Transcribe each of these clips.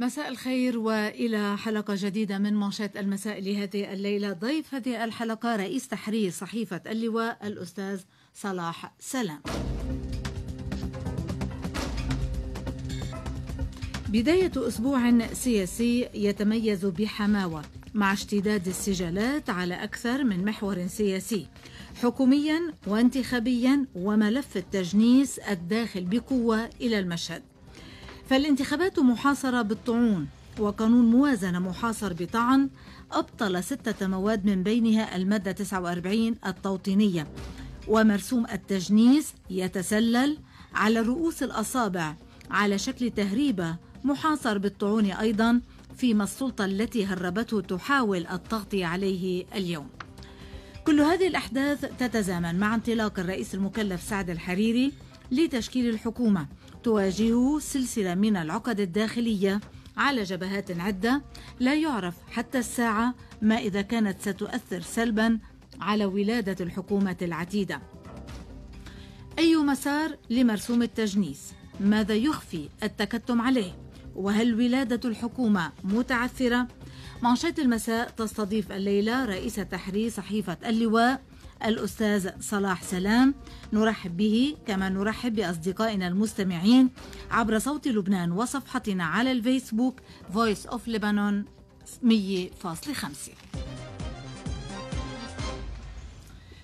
مساء الخير والى حلقه جديده من مانشيت المساء لهذه الليله ضيف هذه الحلقه رئيس تحرير صحيفه اللواء الاستاذ صلاح سلام. بدايه اسبوع سياسي يتميز بحماوه مع اشتداد السجالات على اكثر من محور سياسي حكوميا وانتخابيا وملف التجنيس الداخل بقوه الى المشهد. فالانتخابات محاصرة بالطعون وقانون موازنة محاصر بطعن أبطل ستة مواد من بينها المادة 49 التوطينية ومرسوم التجنيس يتسلل على رؤوس الأصابع على شكل تهريبة محاصر بالطعون أيضا فيما السلطة التي هربته تحاول التغطية عليه اليوم كل هذه الأحداث تتزامن مع انطلاق الرئيس المكلف سعد الحريري لتشكيل الحكومة تواجه سلسلة من العقد الداخلية على جبهات عدة لا يعرف حتى الساعة ما إذا كانت ستؤثر سلبا على ولادة الحكومة العتيدة. أي مسار لمرسوم التجنيس؟ ماذا يخفي التكتم عليه؟ وهل ولادة الحكومة متعثرة؟ منشات المساء تستضيف الليلة رئيس تحرير صحيفة اللواء الأستاذ صلاح سلام نرحب به كما نرحب بأصدقائنا المستمعين عبر صوت لبنان وصفحتنا على الفيسبوك Voice of Lebanon 100.5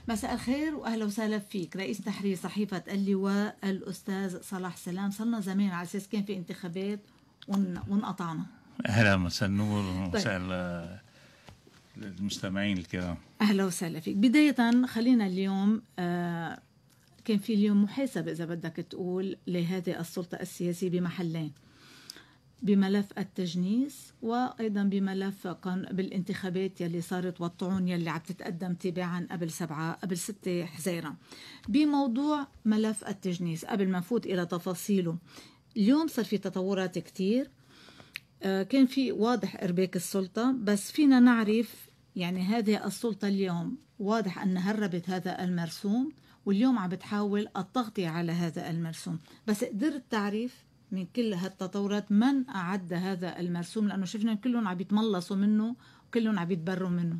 مساء الخير واهلا وسهلا فيك رئيس تحرير صحيفه اللواء الاستاذ صلاح سلام صلنا زمان على اساس كان في انتخابات وانقطعنا اهلا طيب. مساء النور ومساء طيب. للمستمعين الكرام اهلا وسهلا فيك بدايه خلينا اليوم آه، كان في اليوم محاسبه اذا بدك تقول لهذه السلطه السياسيه بمحلين بملف التجنيس وايضا بملف بالانتخابات يلي صارت والطعون يلي عم تتقدم تباعا قبل سبعه قبل ستة حزيران بموضوع ملف التجنيس قبل ما نفوت الى تفاصيله اليوم صار في تطورات كثير آه، كان في واضح إرباك السلطة بس فينا نعرف يعني هذه السلطة اليوم واضح أن هربت هذا المرسوم واليوم عم بتحاول التغطية على هذا المرسوم بس قدرت تعرف من كل هالتطورات من أعد هذا المرسوم لأنه شفنا كلهم عم يتملصوا منه وكلهم عم يتبروا منه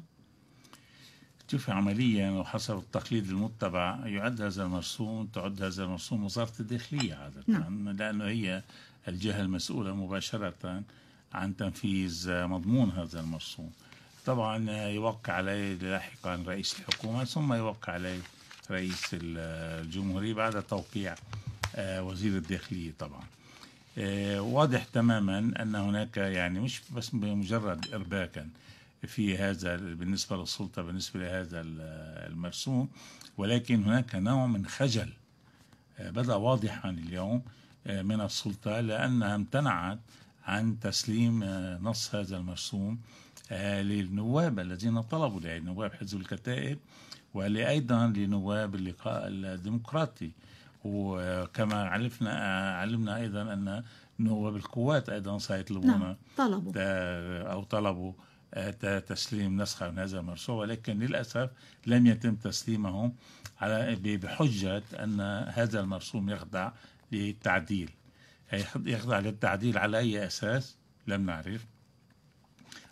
شوفي عمليا وحسب التقليد المتبع يعد هذا المرسوم تعد هذا المرسوم وزارة الداخلية عادة نعم. لأنه هي الجهة المسؤولة مباشرة عن تنفيذ مضمون هذا المرسوم طبعا يوقع عليه لاحقا رئيس الحكومة ثم يوقع عليه رئيس الجمهورية بعد توقيع آه، وزير الداخلية طبعا آه، واضح تماما أن هناك يعني مش بس بمجرد إرباكا في هذا بالنسبة للسلطة بالنسبة لهذا المرسوم ولكن هناك نوع من خجل آه، بدأ واضحا اليوم من السلطة لأنها امتنعت عن تسليم آه، نص هذا المرسوم آه، للنواب الذين طلبوا لنواب حزب الكتائب ولأيضا لنواب اللقاء الديمقراطي وكما علمنا آه، علمنا أيضا أن نواب القوات أيضا سيطلبون نعم. طلبوا أو طلبوا تسليم نسخة من هذا المرسوم ولكن للأسف لم يتم تسليمهم على بحجة أن هذا المرسوم يخضع للتعديل يخضع للتعديل على أي أساس لم نعرف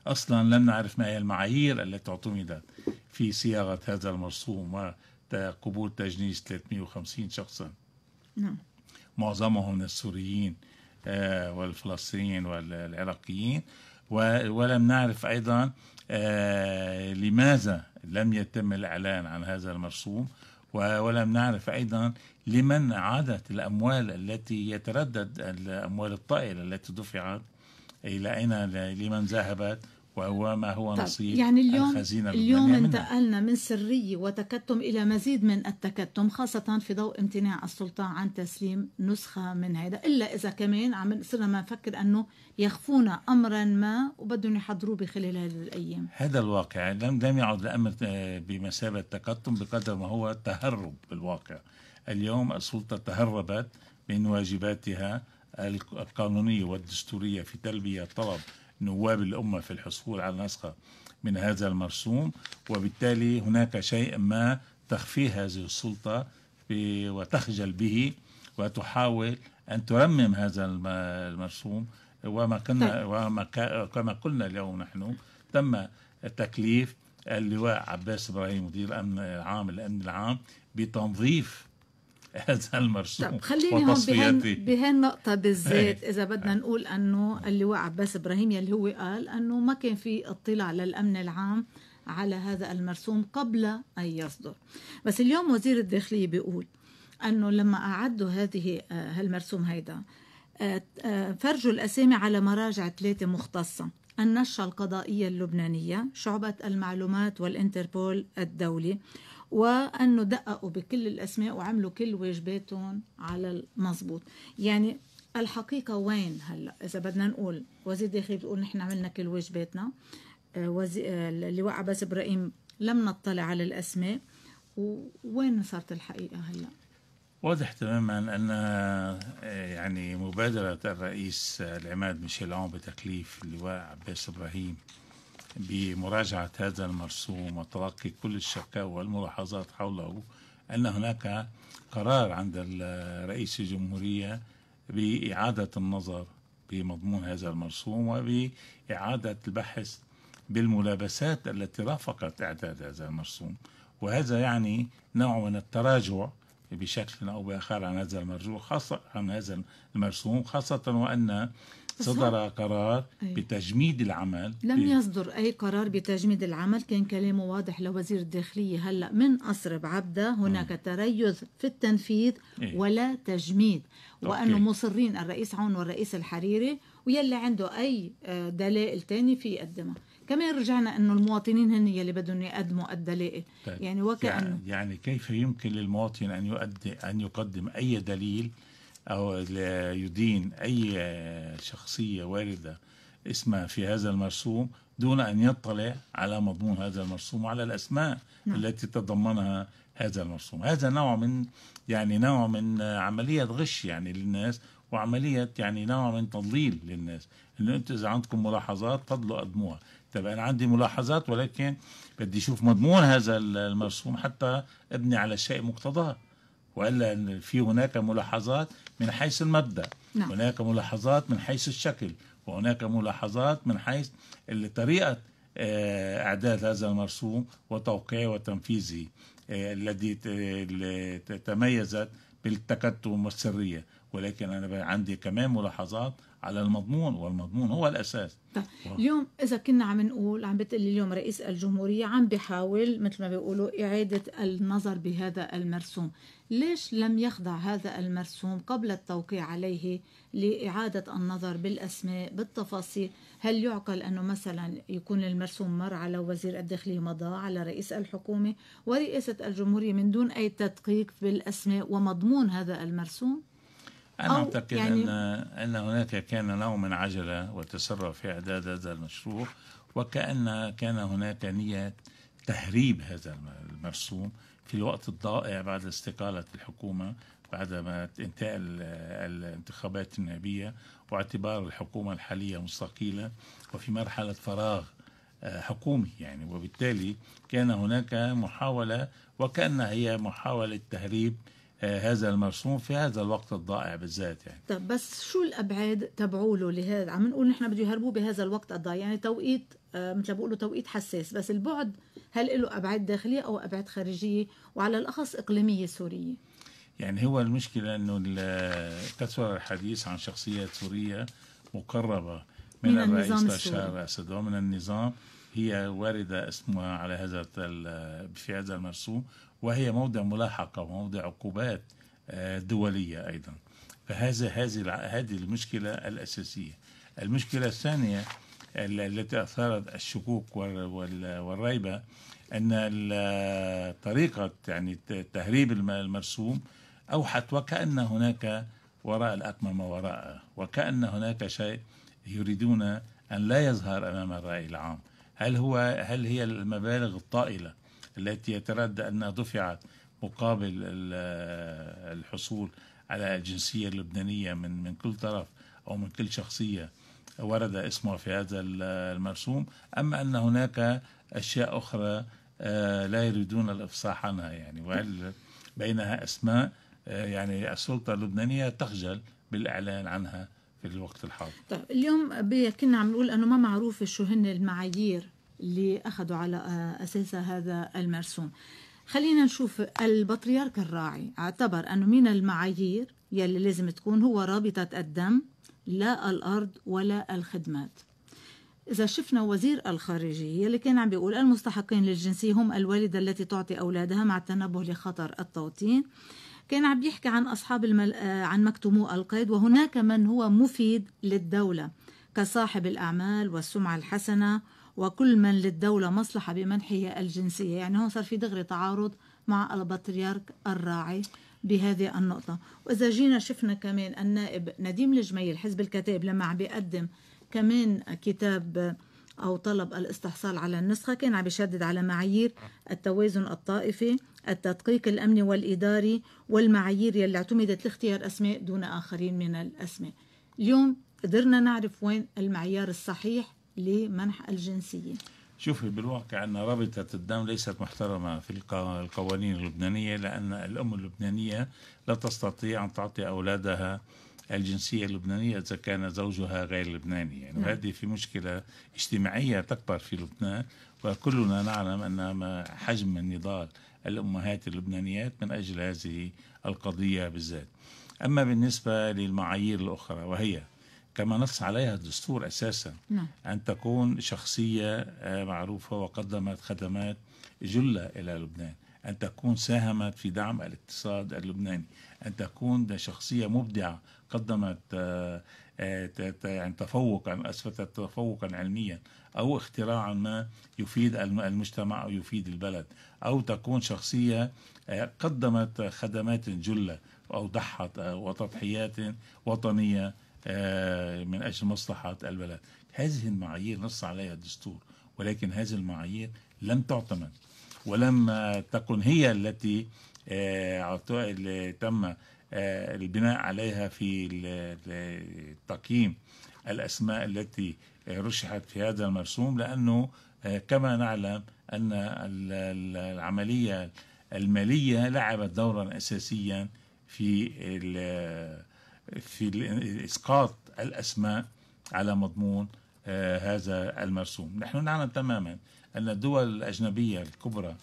أصلا لم نعرف ما هي المعايير التي اعتمدت في صياغة هذا المرسوم وقبول تجنيس 350 شخصا نعم. معظمهم من السوريين آه، والفلسطينيين والعراقيين ولم نعرف أيضا آه، لماذا لم يتم الإعلان عن هذا المرسوم ولم نعرف أيضا لمن عادت الأموال التي يتردد الأموال الطائلة التي دفعت إلى أين لمن ذهبت وهو ما هو طيب نصيب يعني اليوم الخزينة اليوم انتقلنا من سرية وتكتم إلى مزيد من التكتم خاصة في ضوء امتناع السلطة عن تسليم نسخة من هذا إلا إذا كمان عم صرنا ما نفكر أنه يخفونا أمرا ما وبدهم يحضروه بخلال هذه الأيام هذا الواقع لم لم يعد الأمر آه، بمثابة تكتم بقدر ما هو تهرب بالواقع اليوم السلطة تهربت من واجباتها القانونية والدستورية في تلبية طلب نواب الأمة في الحصول على نسخة من هذا المرسوم وبالتالي هناك شيء ما تخفي هذه السلطة وتخجل به وتحاول أن ترمم هذا المرسوم وما كنا طيب. وما كما قلنا اليوم نحن تم تكليف اللواء عباس ابراهيم مدير الامن العام الامن العام بتنظيف هذا المرسوم طب خليني هون بهالنقطة بالذات إيه. إذا بدنا نقول أنه اللي وقع عباس إبراهيم يلي هو قال أنه ما كان في اطلاع للأمن العام على هذا المرسوم قبل أن يصدر بس اليوم وزير الداخلية بيقول أنه لما أعدوا هذه آه، هالمرسوم هيدا آه، آه، فرجوا الأسامي على مراجع ثلاثة مختصة النشرة القضائية اللبنانية شعبة المعلومات والإنتربول الدولي وأنه دققوا بكل الأسماء وعملوا كل واجباتهم على المزبوط يعني الحقيقة وين هلأ إذا بدنا نقول وزير داخلي بتقول نحن عملنا كل واجباتنا آه، آه، اللواء عباس إبراهيم لم نطلع على الأسماء وين صارت الحقيقة هلأ واضح تماما أن آه، يعني مبادرة الرئيس العماد ميشيل اون بتكليف اللواء عباس إبراهيم بمراجعة هذا المرسوم وتلقي كل الشكاوى والملاحظات حوله أن هناك قرار عند رئيس الجمهورية بإعادة النظر بمضمون هذا المرسوم وبإعادة البحث بالملابسات التي رافقت إعداد هذا المرسوم وهذا يعني نوع من التراجع بشكل أو بآخر عن هذا المرجوع خاصة عن هذا المرسوم خاصة وأن صدر قرار بتجميد العمل لم إيه. يصدر أي قرار بتجميد العمل كان كلامه واضح لوزير الداخلية هلأ من قصر بعبده هناك تريث في التنفيذ إيه. ولا تجميد وأنه مصرين الرئيس عون والرئيس الحريري ويلي عنده أي آه، دلائل تاني في يقدمها كمان رجعنا انه المواطنين هن يلي بدهم يقدموا الدلائل طيب. يعني وكأنه يعني كيف يمكن للمواطن ان يؤدي ان يقدم اي دليل أو ليدين يدين أي شخصية واردة اسمها في هذا المرسوم دون أن يطلع على مضمون هذا المرسوم وعلى الأسماء نعم. التي تضمنها هذا المرسوم هذا نوع من يعني نوع من عملية غش يعني للناس وعملية يعني نوع من تضليل للناس إنه انتم إذا عندكم ملاحظات فضلوا قدموها طب أنا عندي ملاحظات ولكن بدي أشوف مضمون هذا المرسوم حتى أبني على شيء مقتضاه وإلا في هناك ملاحظات من حيث المبدا نعم. هناك ملاحظات من حيث الشكل وهناك ملاحظات من حيث طريقه آه، اعداد هذا المرسوم وتوقيعه وتنفيذه آه، الذي تميزت بالتكتم والسريه ولكن انا عندي كمان ملاحظات على المضمون والمضمون هو الاساس طيب. اليوم اذا كنا عم نقول عم بتقول اليوم رئيس الجمهوريه عم بحاول مثل ما بيقولوا اعاده النظر بهذا المرسوم ليش لم يخضع هذا المرسوم قبل التوقيع عليه لإعادة النظر بالأسماء بالتفاصيل هل يعقل أنه مثلا يكون المرسوم مر على وزير الداخلية مضى على رئيس الحكومة ورئاسة الجمهورية من دون أي تدقيق بالأسماء ومضمون هذا المرسوم أنا أعتقد يعني أن, أن هناك كان نوع من عجلة وتسرع في إعداد هذا المشروع وكأن كان هناك نية تهريب هذا المرسوم في الوقت الضائع بعد استقالة الحكومة بعد ما انتهى الانتخابات النيابية واعتبار الحكومة الحالية مستقيلة وفي مرحلة فراغ آه، حكومي يعني وبالتالي كان هناك محاولة وكأنها هي محاولة تهريب هذا المرسوم في هذا الوقت الضائع بالذات يعني طب بس شو الابعاد تبعوله لهذا عم نقول نحن بده يهربوه بهذا الوقت الضائع يعني توقيت آه، مثل بقولوا توقيت حساس بس البعد هل له ابعاد داخليه او ابعاد خارجيه وعلى الاخص اقليميه سوريه يعني هو المشكله انه كثر الحديث عن شخصيات سوريه مقربه من, من الرئيس بشار الاسد ومن النظام هي واردة اسمها على هذا في هذا المرسوم وهي موضع ملاحقة وموضع عقوبات آه، دولية أيضا فهذا هذه هذه المشكلة الأساسية المشكلة الثانية التي أثارت الشكوك والريبة أن طريقة يعني تهريب المرسوم أوحت وكأن هناك وراء الأكمة ما وراءه وكأن هناك شيء يريدون أن لا يظهر أمام الرأي العام هل هو هل هي المبالغ الطائله التي يتردى انها دفعت مقابل الحصول على الجنسيه اللبنانيه من من كل طرف او من كل شخصيه ورد اسمها في هذا المرسوم أما أن هناك أشياء أخرى آه، لا يريدون الإفصاح عنها يعني وهل بينها أسماء آه، يعني السلطة اللبنانية تخجل بالإعلان عنها في الوقت الحاضر طيب اليوم كنا عم نقول انه ما معروف شو هن المعايير اللي اخذوا على آه، اساسها هذا المرسوم خلينا نشوف البطريرك الراعي اعتبر انه من المعايير يلي لازم تكون هو رابطة الدم لا الأرض ولا الخدمات إذا شفنا وزير الخارجية اللي كان عم بيقول المستحقين للجنسية هم الوالدة التي تعطي أولادها مع التنبه لخطر التوطين كان عم بيحكي عن أصحاب المل... آه، عن مكتومو القيد وهناك من هو مفيد للدولة كصاحب الأعمال والسمعة الحسنة وكل من للدولة مصلحة بمنحه الجنسية يعني هون صار في دغري تعارض مع البطريرك الراعي بهذه النقطة وإذا جينا شفنا كمان النائب نديم الجميل حزب الكتاب لما عم بيقدم كمان كتاب أو طلب الاستحصال على النسخة كان عم بيشدد على معايير التوازن الطائفي التدقيق الأمني والإداري والمعايير يلي اعتمدت لاختيار أسماء دون آخرين من الأسماء اليوم قدرنا نعرف وين المعيار الصحيح لمنح الجنسية شوفي بالواقع أن رابطة الدم ليست محترمة في القوانين اللبنانية لأن الأم اللبنانية لا تستطيع أن تعطي أولادها الجنسيه اللبنانيه اذا كان زوجها غير لبناني يعني نعم. هذه في مشكله اجتماعيه تكبر في لبنان وكلنا نعلم ان حجم النضال الأمهات اللبنانيات من أجل هذه القضية بالذات أما بالنسبة للمعايير الأخرى وهي كما نص عليها الدستور أساسا نعم. أن تكون شخصية آه، معروفة وقدمت خدمات جلة إلى لبنان أن تكون ساهمت في دعم الاقتصاد اللبناني أن تكون شخصية مبدعة قدمت آه، آه، يعني تفوقا أثبتت تفوقا علميا أو اختراعا ما يفيد المجتمع أو يفيد البلد أو تكون شخصية آه، قدمت خدمات جلة أو ضحت آه، وتضحيات وطنية آه، من أجل مصلحة البلد هذه المعايير نص عليها الدستور ولكن هذه المعايير لم تعتمد ولم تكن هي التي تم آه، البناء عليها في تقييم الأسماء التي رشحت في هذا المرسوم لأنه آه، كما نعلم أن العملية المالية لعبت دورا أساسيا في في إسقاط الأسماء على مضمون آه، هذا المرسوم نحن نعلم تماما أن الدول الأجنبية الكبرى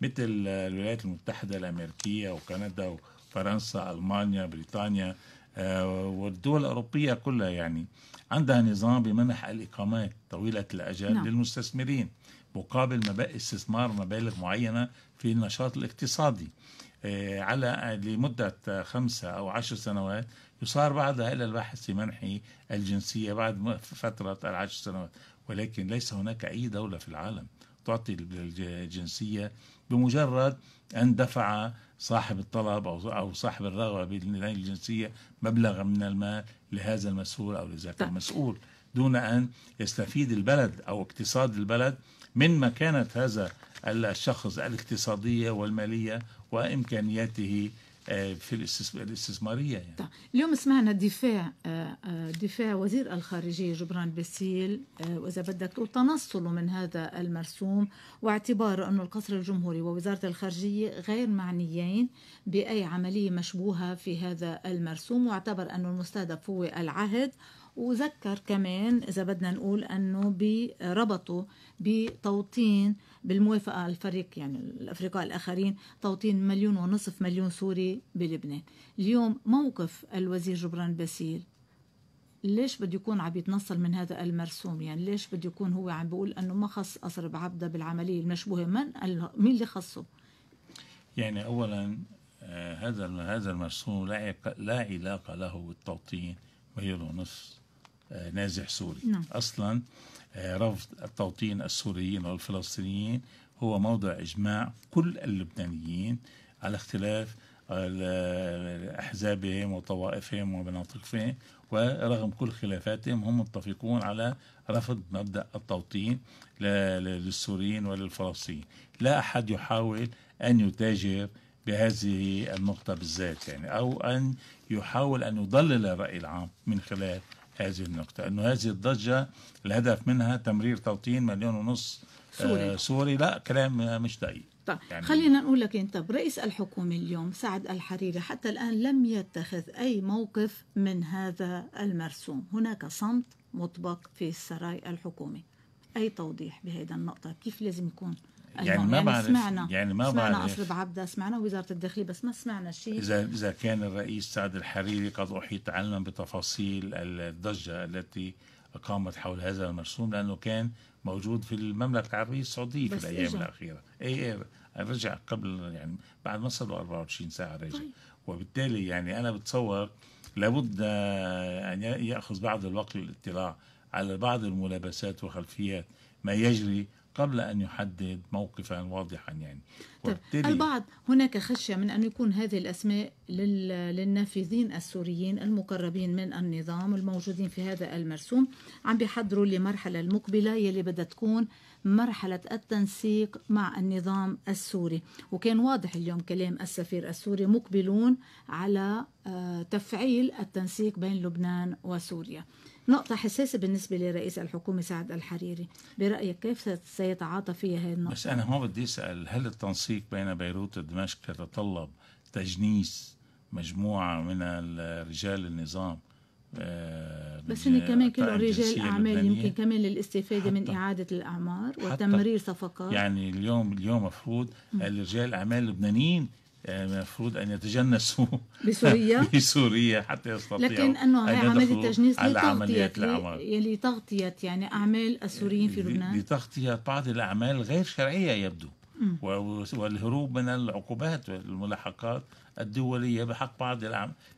مثل الولايات المتحدة الأمريكية وكندا فرنسا ألمانيا بريطانيا آه، والدول الأوروبية كلها يعني عندها نظام بمنح الإقامات طويلة الأجل نعم. للمستثمرين مقابل مبالغ استثمار مبالغ معينة في النشاط الاقتصادي آه، على لمدة خمسة أو عشر سنوات يصار بعدها إلى البحث في منح الجنسية بعد فترة العشر سنوات ولكن ليس هناك أي دولة في العالم تعطي الجنسية بمجرد أن دفع صاحب الطلب أو أو صاحب الرغبة بالنهاية الجنسية مبلغا من المال لهذا المسؤول أو لذاك نعم. المسؤول دون أن يستفيد البلد أو اقتصاد البلد من مكانة هذا الشخص الاقتصادية والمالية وإمكانياته آه، في الاستثماريه يعني. طيب. اليوم سمعنا دفاع آه، آه، دفاع وزير الخارجيه جبران بسيل واذا بدك تقول تنصله من هذا المرسوم واعتباره انه القصر الجمهوري ووزاره الخارجيه غير معنيين باي عمليه مشبوهه في هذا المرسوم واعتبر انه المستهدف هو العهد وذكر كمان إذا بدنا نقول أنه بربطه بتوطين بالموافقة الفريق يعني الأفرقاء الآخرين توطين مليون ونصف مليون سوري بلبنان اليوم موقف الوزير جبران باسيل ليش بده يكون عم يتنصل من هذا المرسوم يعني ليش بده يكون هو عم بيقول انه ما خص قصر بعبده بالعمليه المشبوهه من مين اللي خصه يعني اولا آه، هذا هذا المرسوم لا لا علاقه له بالتوطين مليون ونصف آه، نازح سوري نعم. أصلا آه، رفض التوطين السوريين والفلسطينيين هو موضع إجماع كل اللبنانيين على اختلاف أحزابهم وطوائفهم ومناطقهم ورغم كل خلافاتهم هم متفقون على رفض مبدأ التوطين للسوريين وللفلسطينيين لا أحد يحاول أن يتاجر بهذه النقطة بالذات يعني أو أن يحاول أن يضلل الرأي العام من خلال هذه النقطة أنه هذه الضجة الهدف منها تمرير توطين مليون ونص آه، سوري, سوري لا كلام مش دقيق طيب يعني خلينا نقول لك انت رئيس الحكومة اليوم سعد الحريري حتى الآن لم يتخذ أي موقف من هذا المرسوم هناك صمت مطبق في السراي الحكومي أي توضيح بهذا النقطة كيف لازم يكون يعني ما يعني بعرف سمعنا يعني ما سمعنا بعرف سمعنا قصر بعبده سمعنا وزاره الداخليه بس ما سمعنا شيء اذا اذا كان الرئيس سعد الحريري قد احيط علما بتفاصيل الضجه التي قامت حول هذا المرسوم لانه كان موجود في المملكه العربيه السعوديه في الايام إجا. الاخيره اي اي رجع قبل يعني بعد ما صار له 24 ساعه رجع طيب. وبالتالي يعني انا بتصور لابد ان ياخذ بعض الوقت للاطلاع على بعض الملابسات وخلفيات ما يجري قبل أن يحدد موقفا واضحا يعني طيب البعض هناك خشية من أن يكون هذه الأسماء للنافذين السوريين المقربين من النظام الموجودين في هذا المرسوم عم بيحضروا لمرحلة المقبلة يلي بدها تكون مرحلة التنسيق مع النظام السوري وكان واضح اليوم كلام السفير السوري مقبلون على آه، تفعيل التنسيق بين لبنان وسوريا نقطة حساسة بالنسبة لرئيس الحكومة سعد الحريري برأيك كيف سيتعاطى فيها هذه النقطة؟ بس أنا هون بدي أسأل هل التنسيق بين بيروت ودمشق يتطلب تجنيس مجموعة من آه، رجال النظام بس هن كمان كلهم رجال اعمال يمكن كمان للاستفاده من اعاده الاعمار وتمرير صفقات يعني اليوم اليوم مفروض رجال الاعمال اللبنانيين المفروض أن يتجنسوا بسوريا بسوريا حتى يستطيعوا لكن أنه هي عملية التجنيس لتغطية يلي تغطية يعني أعمال السوريين في لبنان لتغطية بعض الأعمال غير شرعية يبدو والهروب من العقوبات والملاحقات الدولية بحق بعض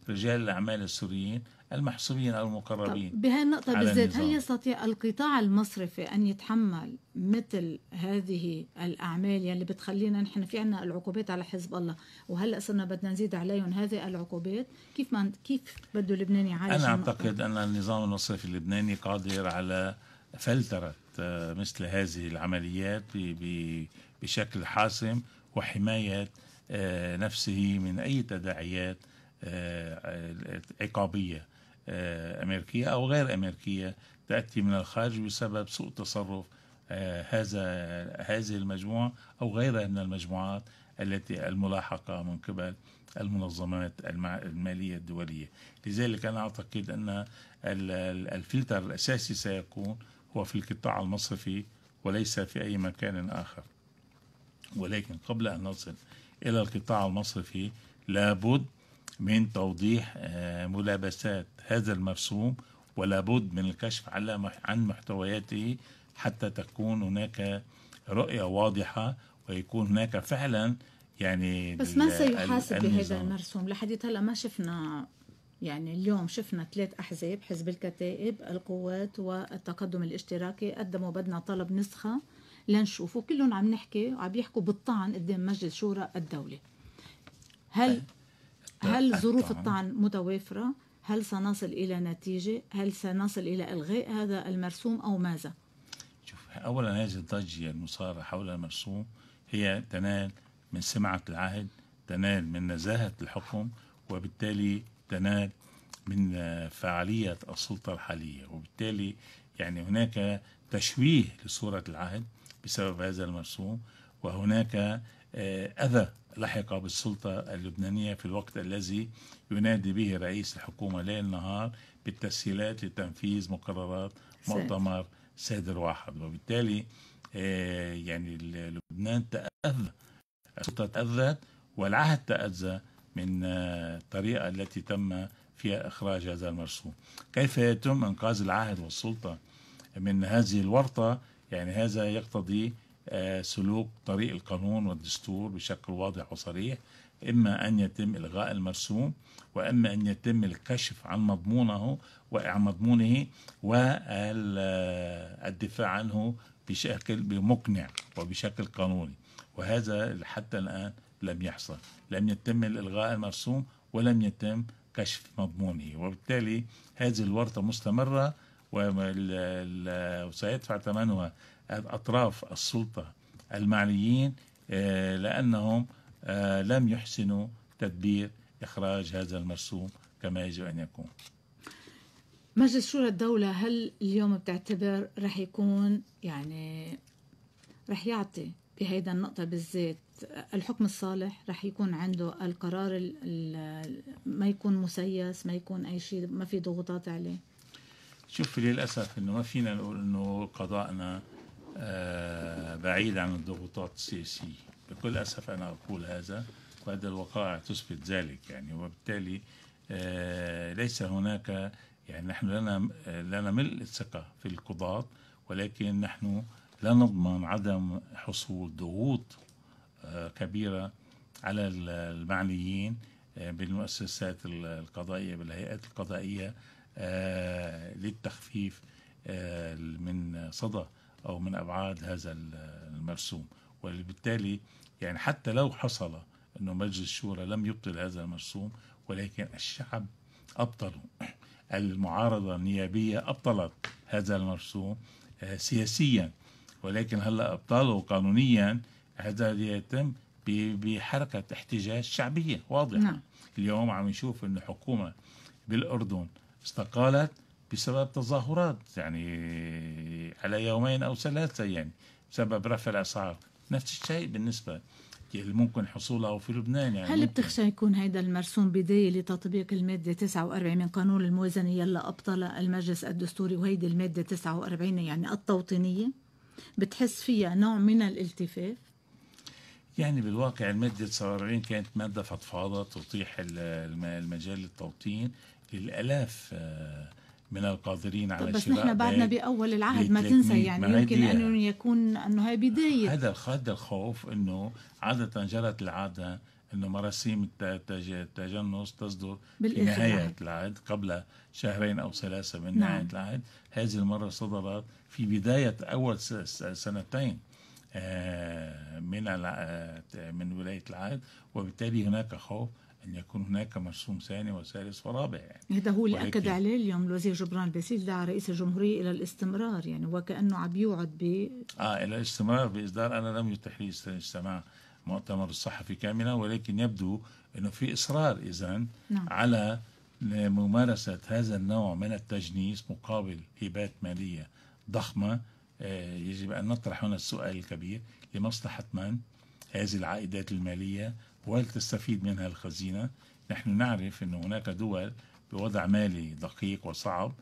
رجال الأعمال السوريين المحسوبين أو المقربين بهذه النقطة بالذات هل يستطيع القطاع المصرفي أن يتحمل مثل هذه الأعمال يلي يعني بتخلينا نحن في عنا العقوبات على حزب الله وهلأ صرنا بدنا نزيد عليهم هذه العقوبات كيف ما كيف بده لبنان يعالج أنا أعتقد أن النظام المصرفي اللبناني قادر على فلترة آه، مثل هذه العمليات بشكل حاسم وحماية آه، نفسه من أي تداعيات آه، عقابية آه، أمريكية أو غير أمريكية تأتي من الخارج بسبب سوء تصرف آه، هذا هذه المجموعة أو غيرها من المجموعات التي الملاحقة من قبل المنظمات المالية الدولية لذلك أنا أعتقد أن الفلتر الأساسي سيكون هو في القطاع المصرفي وليس في أي مكان آخر ولكن قبل أن نصل إلى القطاع المصرفي لابد من توضيح آه، ملابسات هذا المرسوم ولا بد من الكشف على عن محتوياته حتى تكون هناك رؤية واضحة ويكون هناك فعلا يعني بس من سيحاسب بهذا المرسوم لحديت هلا ما شفنا يعني اليوم شفنا ثلاث أحزاب حزب الكتائب القوات والتقدم الاشتراكي قدموا بدنا طلب نسخة لنشوف وكلهم عم نحكي وعم يحكوا بالطعن قدام مجلس شورى الدولة هل طيب. هل ظروف الطعن متوافرة؟ هل سنصل إلى نتيجة؟ هل سنصل إلى إلغاء هذا المرسوم أو ماذا؟ شوف أولا هذه الضجة المصارة حول المرسوم هي تنال من سمعة العهد تنال من نزاهة الحكم وبالتالي تنال من فعالية السلطة الحالية وبالتالي يعني هناك تشويه لصورة العهد بسبب هذا المرسوم وهناك آه، أذى لحق بالسلطة اللبنانية في الوقت الذي ينادي به رئيس الحكومة ليل نهار بالتسهيلات لتنفيذ مقررات مؤتمر سادر واحد وبالتالي آه، يعني لبنان تأذى السلطة تأذت والعهد تأذى من آه، الطريقة التي تم فيها إخراج هذا المرسوم كيف يتم إنقاذ العهد والسلطة من هذه الورطة يعني هذا يقتضي آه، سلوك طريق القانون والدستور بشكل واضح وصريح إما أن يتم إلغاء المرسوم وإما أن يتم الكشف عن مضمونه وعن مضمونه والدفاع عنه بشكل بمقنع وبشكل قانوني وهذا حتى الآن لم يحصل لم يتم الإلغاء المرسوم ولم يتم كشف مضمونه وبالتالي هذه الورطة مستمرة وسيدفع ثمنها أطراف السلطة المعنيين آه، لأنهم آه، لم يحسنوا تدبير إخراج هذا المرسوم كما يجب أن يكون مجلس شورى الدولة هل اليوم بتعتبر رح يكون يعني رح يعطي بهيدا النقطة بالذات الحكم الصالح رح يكون عنده القرار ال ال ما يكون مسيس ما يكون أي شيء ما في ضغوطات عليه شوف للأسف إنه ما فينا نقول إنه قضاءنا آه، بعيد عن الضغوطات السياسية بكل أسف أنا أقول هذا وهذا الوقائع تثبت ذلك يعني وبالتالي آه، ليس هناك يعني نحن لنا لنا ملء الثقة في القضاة ولكن نحن لا نضمن عدم حصول ضغوط آه، كبيرة على المعنيين بالمؤسسات القضائية بالهيئات القضائية للتخفيف من صدى أو من أبعاد هذا المرسوم وبالتالي يعني حتى لو حصل أنه مجلس الشورى لم يبطل هذا المرسوم ولكن الشعب ابطله المعارضة النيابية أبطلت هذا المرسوم آه، سياسيا ولكن هلا أبطاله قانونيا هذا يتم بحركة احتجاج شعبية واضحة نعم. اليوم عم نشوف انه حكومة بالأردن استقالت بسبب تظاهرات يعني على يومين أو ثلاثة يعني بسبب رفع الأسعار نفس الشيء بالنسبة اللي ممكن حصولها في لبنان يعني هل بتخشى يكون هذا المرسوم بداية لتطبيق المادة 49 من قانون الموازنة يلا أبطل المجلس الدستوري وهيدي المادة 49 يعني التوطينية بتحس فيها نوع من الالتفاف يعني بالواقع المادة 49 كانت مادة فضفاضة تتيح المجال للتوطين للألاف آه من القادرين على بس شراء بس نحن بعدنا باول العهد ما تنسى يعني يمكن انه يكون انه هاي بدايه هذا هذا الخوف انه عاده جرت العاده انه مراسيم التجنس تصدر في نهايه العهد قبل شهرين او ثلاثه من نعم. نهايه العهد هذه المره صدرت في بدايه اول سنتين آه، من آه، من ولايه العهد وبالتالي هناك خوف أن يكون هناك مرسوم ثاني وثالث ورابع يعني. هذا هو اللي أكد عليه اليوم الوزير جبران باسيل دعا رئيس الجمهورية إلى الاستمرار يعني وكأنه عم يوعد ب آه إلى الاستمرار بإصدار أنا لم يتح لي استماع مؤتمر الصحفي كاملا ولكن يبدو أنه في إصرار إذا نعم. على ممارسة هذا النوع من التجنيس مقابل هبات مالية ضخمة آه، يجب أن نطرح هنا السؤال الكبير لمصلحة من؟ هذه العائدات المالية ولتستفيد منها الخزينة نحن نعرف أن هناك دول بوضع مالي دقيق وصعب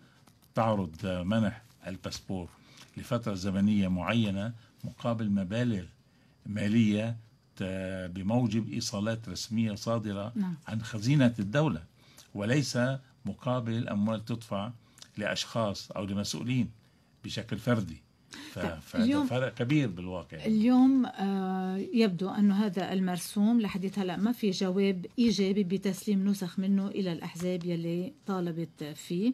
تعرض منح الباسبور لفترة زمنية معينة مقابل مبالغ مالية بموجب إيصالات رسمية صادرة نعم. عن خزينة الدولة وليس مقابل أموال تدفع لأشخاص أو لمسؤولين بشكل فردي فاليوم طيب، فرق كبير بالواقع اليوم آه، يبدو انه هذا المرسوم لحديث هلا ما في جواب ايجابي بتسليم نسخ منه الى الاحزاب يلي طالبت فيه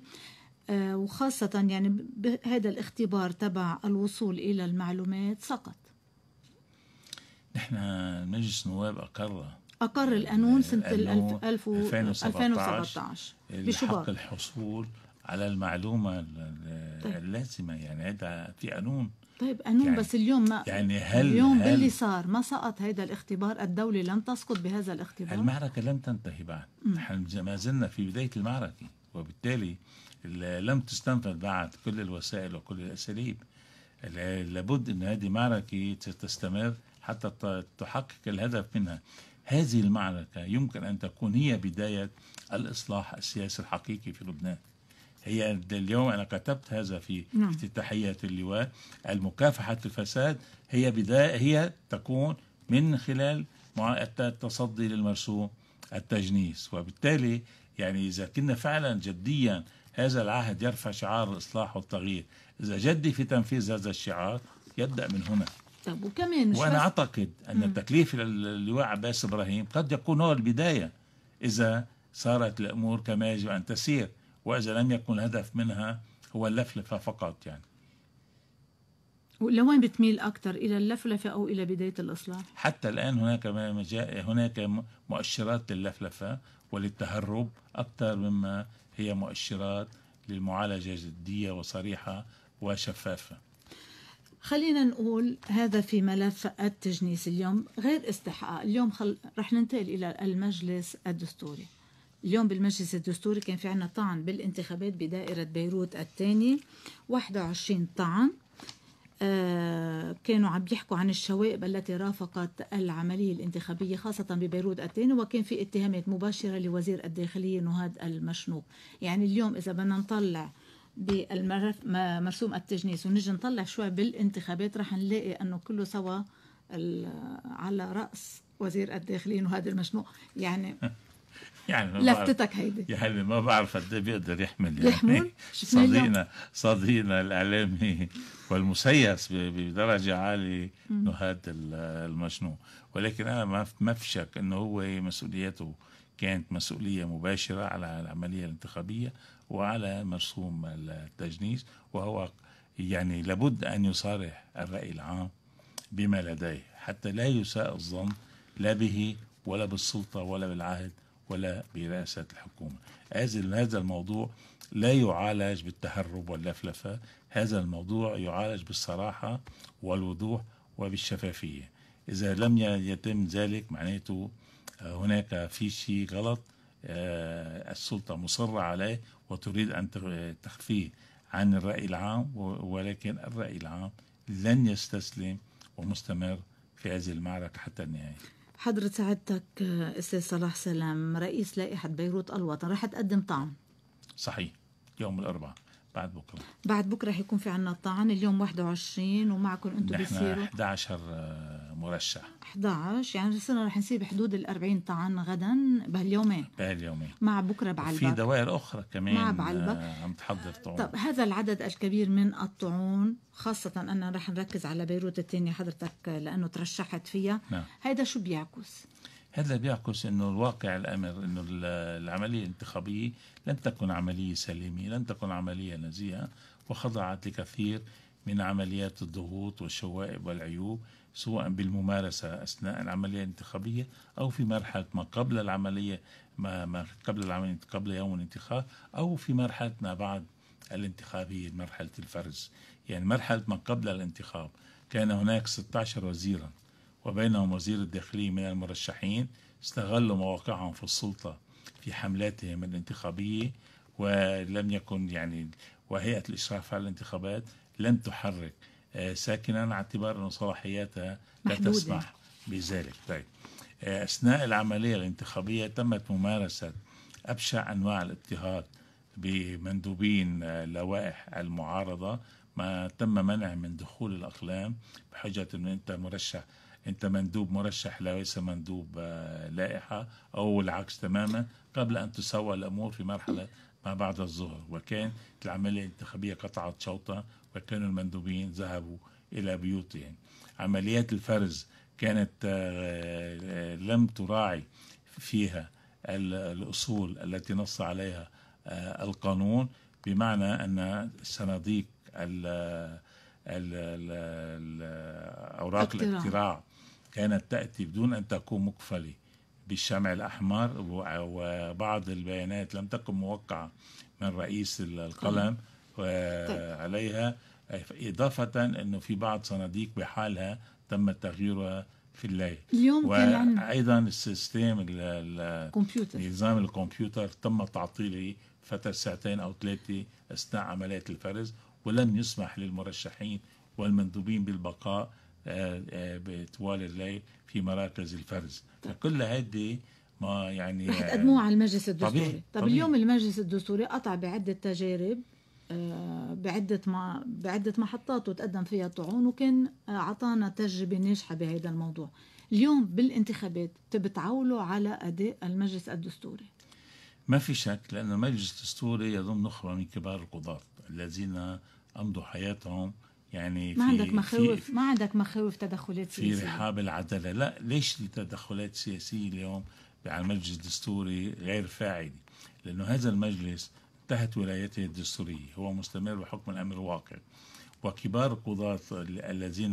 آه، وخاصة يعني هذا الاختبار تبع الوصول إلى المعلومات سقط نحن مجلس النواب أقر أقر القانون سنة 2017 بشباط حق الحصول على المعلومة طيب. اللازمة يعني هذا في قانون طيب قانون يعني بس اليوم ما يعني هل اليوم هل باللي صار ما سقط هذا الاختبار الدولة لم تسقط بهذا الاختبار المعركة لم تنتهي بعد نحن ما زلنا في بداية المعركة وبالتالي لم تستنفذ بعد كل الوسائل وكل الأساليب لابد أن هذه معركة تستمر حتى تحقق الهدف منها هذه المعركة يمكن أن تكون هي بداية الإصلاح السياسي الحقيقي في لبنان هي اليوم أنا كتبت هذا في نعم. افتتاحية اللواء المكافحة الفساد هي بداية هي تكون من خلال التصدي للمرسوم التجنيس وبالتالي يعني إذا كنا فعلا جديا هذا العهد يرفع شعار الإصلاح والتغيير إذا جدي في تنفيذ هذا الشعار يبدأ من هنا طب وكمان مش وأنا أعتقد أن تكليف اللواء عباس إبراهيم قد يكون هو البداية إذا صارت الأمور كما يجب أن تسير واذا لم يكن الهدف منها هو اللفلفه فقط يعني لوين بتميل اكثر الى اللفلفه او الى بدايه الاصلاح حتى الان هناك هناك مؤشرات لللفلفه وللتهرب اكثر مما هي مؤشرات للمعالجه جديه وصريحه وشفافه خلينا نقول هذا في ملف التجنيس اليوم غير استحقاق اليوم خل... رح ننتقل إلى المجلس الدستوري اليوم بالمجلس الدستوري كان في عنا طعن بالانتخابات بدائرة بيروت الثاني 21 طعن آه كانوا عم يحكوا عن الشوائب التي رافقت العملية الانتخابية خاصة ببيروت الثاني وكان في اتهامات مباشرة لوزير الداخلية نهاد المشنوق يعني اليوم إذا بدنا نطلع بالمرسوم التجنيس ونجي نطلع شوي بالانتخابات رح نلاقي أنه كله سوا على رأس وزير الداخلية نهاد المشنوق يعني يعني لفتتك هيدي يعني ما بعرف قد ايه بيقدر يحمل يعني يحمل إيه؟ صدينا صدينا الاعلامي والمسيس بدرجه عاليه انه هذا المجنون ولكن انا ما في شك انه هو إيه مسؤوليته كانت مسؤوليه مباشره على العمليه الانتخابيه وعلى مرسوم التجنيس وهو يعني لابد ان يصارح الراي العام بما لديه حتى لا يساء الظن لا به ولا بالسلطه ولا بالعهد ولا برئاسة الحكومة هذا الموضوع لا يعالج بالتهرب واللفلفة هذا الموضوع يعالج بالصراحة والوضوح وبالشفافية إذا لم يتم ذلك معناته آه، هناك في شيء غلط آه، السلطة مصرة عليه وتريد أن تخفيه عن الرأي العام ولكن الرأي العام لن يستسلم ومستمر في هذه المعركة حتى النهاية حضرة سعادتك آه، أستاذ صلاح سلام رئيس لائحة بيروت الوطن راح تقدم طعم صحيح يوم الأربعاء بعد بكره بعد بكره حيكون في عنا الطعن اليوم 21 ومعكم انتم بصيروا نحن 11 آه، مرشح 11 يعني صرنا رح نصير بحدود ال 40 طعن غدا بهاليومين بهاليومين مع بكره بعلبك في دوائر اخرى كمان مع بعلبك آه، عم تحضر طعون طب هذا العدد الكبير من الطعون خاصة أنا رح نركز على بيروت الثانية حضرتك لأنه ترشحت فيها نعم. هيدا شو بيعكس؟ هذا بيعكس انه الواقع الامر انه العمليه الانتخابيه لن تكن عمليه سليمه، لن تكن عمليه نزيهه وخضعت لكثير من عمليات الضغوط والشوائب والعيوب سواء بالممارسه اثناء العمليه الانتخابيه او في مرحله ما قبل العمليه ما, ما قبل العمليه قبل يوم الانتخاب او في مرحله ما بعد الانتخابيه مرحله الفرز، يعني مرحله ما قبل الانتخاب كان هناك 16 وزيرا وبينهم وزير الداخلية من المرشحين استغلوا مواقعهم في السلطة في حملاتهم الانتخابية ولم يكن يعني وهيئة الإشراف على الانتخابات لم تحرك آه، ساكنا على اعتبار أن صلاحياتها لا تسمح بذلك طيب آه، أثناء العملية الانتخابية تمت ممارسة أبشع أنواع الاضطهاد بمندوبين آه، لوائح المعارضة ما تم منع من دخول الأقلام بحجة أن أنت مرشح انت مندوب مرشح ليس مندوب آه، لائحه او العكس تماما قبل ان تسوى الامور في مرحله ما بعد الظهر وكان العمليه الانتخابيه قطعت شوطا وكان المندوبين ذهبوا الى بيوتهم عمليات الفرز كانت آه، آه، لم تراعي فيها الاصول التي نص عليها القانون بمعنى ان صناديق اوراق الاقتراع كانت تأتي بدون أن تكون مقفلة بالشمع الأحمر وبعض البيانات لم تكن موقعة من رئيس القلم طيب. عليها إضافة أنه في بعض صناديق بحالها تم تغييرها في الليل اليوم وأيضا السيستم الكمبيوتر نظام الكمبيوتر تم تعطيله فترة ساعتين أو ثلاثة أثناء عمليات الفرز ولم يسمح للمرشحين والمندوبين بالبقاء آه، آه، طوال الليل في مراكز الفرز فكل هذه ما يعني رح آه، تقدموه على المجلس الدستوري طبيعي. طب طبيعي. اليوم المجلس الدستوري قطع بعدة تجارب بعدة ما بعدة محطات وتقدم فيها طعون وكان عطانا تجربة ناجحة بهذا الموضوع اليوم بالانتخابات بتعولوا على أداء المجلس الدستوري ما في شك لأن المجلس الدستوري يضم نخبة من كبار القضاة الذين أمضوا حياتهم يعني ما عندك مخاوف ما عندك مخاوف تدخلات سياسيه في رحاب العداله لا ليش التدخلات السياسيه سياسيه اليوم على المجلس الدستوري غير فاعله لانه هذا المجلس انتهت ولايته الدستوريه هو مستمر بحكم الامر الواقع وكبار القضاة الذين